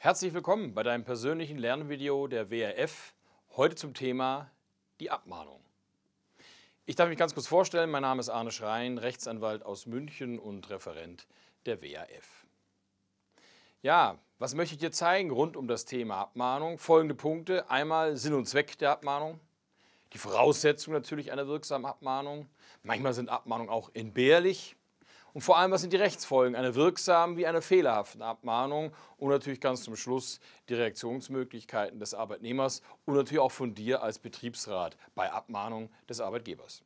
Herzlich willkommen bei deinem persönlichen Lernvideo der WRF, heute zum Thema die Abmahnung. Ich darf mich ganz kurz vorstellen, mein Name ist Arne Schrein, Rechtsanwalt aus München und Referent der WRF. Ja, was möchte ich dir zeigen rund um das Thema Abmahnung? Folgende Punkte. Einmal Sinn und Zweck der Abmahnung, die Voraussetzung natürlich einer wirksamen Abmahnung. Manchmal sind Abmahnungen auch entbehrlich. Und vor allem, was sind die Rechtsfolgen einer wirksamen wie einer fehlerhaften Abmahnung? Und natürlich ganz zum Schluss die Reaktionsmöglichkeiten des Arbeitnehmers und natürlich auch von dir als Betriebsrat bei Abmahnung des Arbeitgebers.